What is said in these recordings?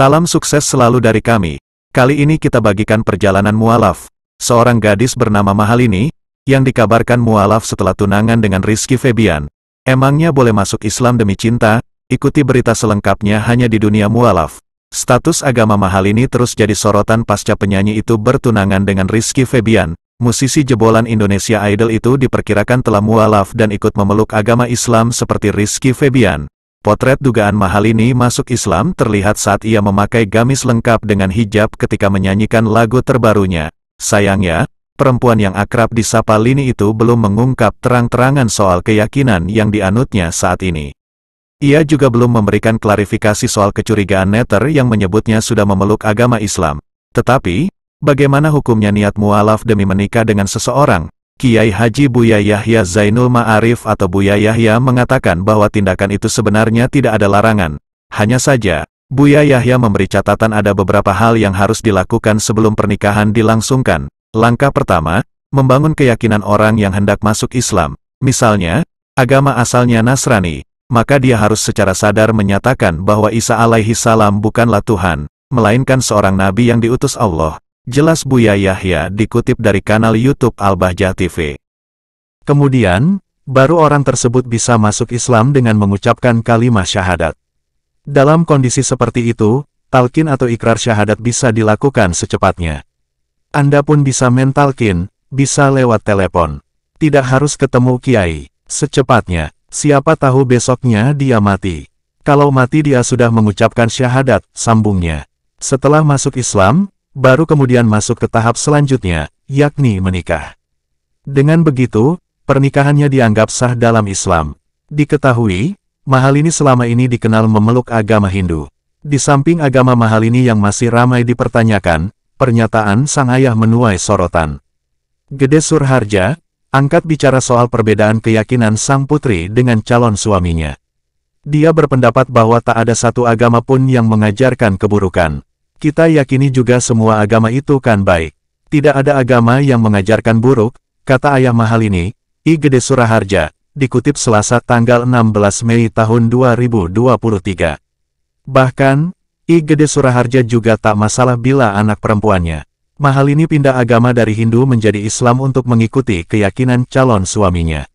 Salam sukses selalu dari kami. Kali ini kita bagikan perjalanan mualaf. Seorang gadis bernama Mahalini, yang dikabarkan mualaf setelah tunangan dengan Rizky Febian. Emangnya boleh masuk Islam demi cinta? Ikuti berita selengkapnya hanya di dunia mualaf. Status agama Mahalini terus jadi sorotan pasca penyanyi itu bertunangan dengan Rizky Febian. Musisi jebolan Indonesia Idol itu diperkirakan telah mualaf dan ikut memeluk agama Islam seperti Rizky Febian. Potret dugaan mahal ini masuk Islam terlihat saat ia memakai gamis lengkap dengan hijab ketika menyanyikan lagu terbarunya. Sayangnya, perempuan yang akrab disapa Lini itu belum mengungkap terang-terangan soal keyakinan yang dianutnya saat ini. Ia juga belum memberikan klarifikasi soal kecurigaan netter yang menyebutnya sudah memeluk agama Islam. Tetapi, bagaimana hukumnya niat mualaf demi menikah dengan seseorang, Kiai Haji Buya Yahya Zainul Ma'arif atau Buya Yahya mengatakan bahwa tindakan itu sebenarnya tidak ada larangan. Hanya saja, Buya Yahya memberi catatan ada beberapa hal yang harus dilakukan sebelum pernikahan dilangsungkan. Langkah pertama, membangun keyakinan orang yang hendak masuk Islam. Misalnya, agama asalnya Nasrani, maka dia harus secara sadar menyatakan bahwa Isa alaihi salam bukanlah Tuhan, melainkan seorang nabi yang diutus Allah. Jelas Buya Yahya dikutip dari kanal YouTube Al-Bahjah TV. Kemudian, baru orang tersebut bisa masuk Islam dengan mengucapkan kalimat syahadat. Dalam kondisi seperti itu, talkin atau ikrar syahadat bisa dilakukan secepatnya. Anda pun bisa mentalkin, bisa lewat telepon. Tidak harus ketemu kiai. Secepatnya, siapa tahu besoknya dia mati. Kalau mati dia sudah mengucapkan syahadat, sambungnya. Setelah masuk Islam, baru kemudian masuk ke tahap selanjutnya, yakni menikah. Dengan begitu, pernikahannya dianggap sah dalam Islam. Diketahui, Mahal ini selama ini dikenal memeluk agama Hindu. Di samping agama Mahal ini yang masih ramai dipertanyakan, pernyataan sang ayah menuai sorotan. Gede Surharja, angkat bicara soal perbedaan keyakinan sang putri dengan calon suaminya. Dia berpendapat bahwa tak ada satu agama pun yang mengajarkan keburukan. Kita yakini juga semua agama itu kan baik. Tidak ada agama yang mengajarkan buruk, kata Ayah Mahalini, I. Gede Suraharja, dikutip Selasa tanggal 16 Mei tahun 2023. Bahkan, I. Gede Suraharja juga tak masalah bila anak perempuannya. Mahalini pindah agama dari Hindu menjadi Islam untuk mengikuti keyakinan calon suaminya.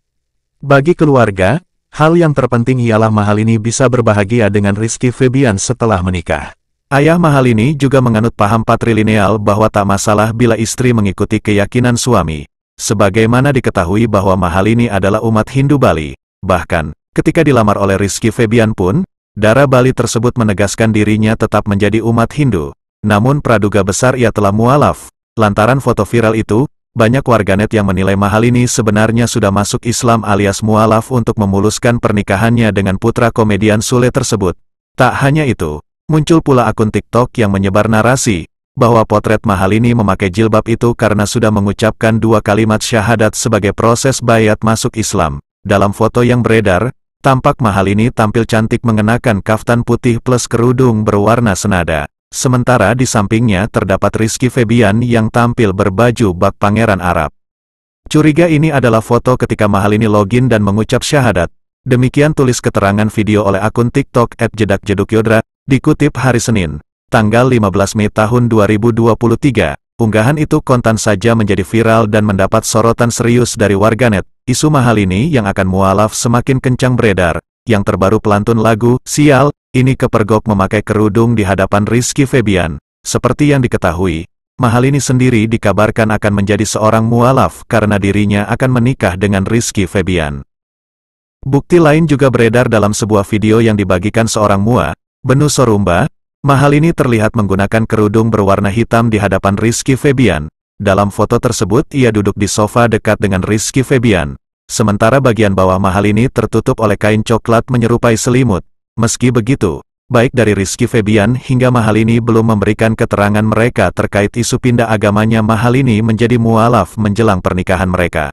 Bagi keluarga, hal yang terpenting ialah Mahalini bisa berbahagia dengan Rizky Febian setelah menikah. Ayah Mahalini juga menganut paham patrilineal bahwa tak masalah bila istri mengikuti keyakinan suami. Sebagaimana diketahui bahwa Mahalini adalah umat Hindu Bali. Bahkan, ketika dilamar oleh Rizky Febian pun, darah Bali tersebut menegaskan dirinya tetap menjadi umat Hindu. Namun praduga besar ia telah mualaf. Lantaran foto viral itu, banyak warganet yang menilai Mahalini sebenarnya sudah masuk Islam alias mualaf untuk memuluskan pernikahannya dengan putra komedian Sule tersebut. Tak hanya itu, Muncul pula akun TikTok yang menyebar narasi, bahwa potret Mahal ini memakai jilbab itu karena sudah mengucapkan dua kalimat syahadat sebagai proses bayat masuk Islam. Dalam foto yang beredar, tampak Mahal ini tampil cantik mengenakan kaftan putih plus kerudung berwarna senada. Sementara di sampingnya terdapat Rizky Febian yang tampil berbaju bak pangeran Arab. Curiga ini adalah foto ketika Mahal ini login dan mengucap syahadat. Demikian tulis keterangan video oleh akun TikTok @jedakjedukyodra. Dikutip hari Senin, tanggal 15 Mei tahun 2023, unggahan itu kontan saja menjadi viral dan mendapat sorotan serius dari warganet. Isu mahal ini yang akan mualaf semakin kencang beredar, yang terbaru pelantun lagu, Sial, ini kepergok memakai kerudung di hadapan Rizky Febian. Seperti yang diketahui, Mahal ini sendiri dikabarkan akan menjadi seorang mualaf karena dirinya akan menikah dengan Rizky Febian. Bukti lain juga beredar dalam sebuah video yang dibagikan seorang mua, Benu Sorumba, mahal ini terlihat menggunakan kerudung berwarna hitam di hadapan Rizky Febian. Dalam foto tersebut ia duduk di sofa dekat dengan Rizky Febian. Sementara bagian bawah mahal ini tertutup oleh kain coklat menyerupai selimut. Meski begitu, baik dari Rizky Febian hingga mahal ini belum memberikan keterangan mereka terkait isu pindah agamanya mahal ini menjadi mualaf menjelang pernikahan mereka.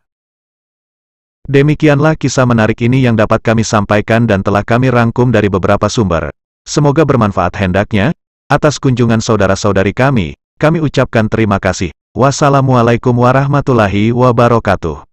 Demikianlah kisah menarik ini yang dapat kami sampaikan dan telah kami rangkum dari beberapa sumber semoga bermanfaat hendaknya. Atas kunjungan saudara-saudari kami, kami ucapkan terima kasih. Wassalamualaikum warahmatullahi wabarakatuh.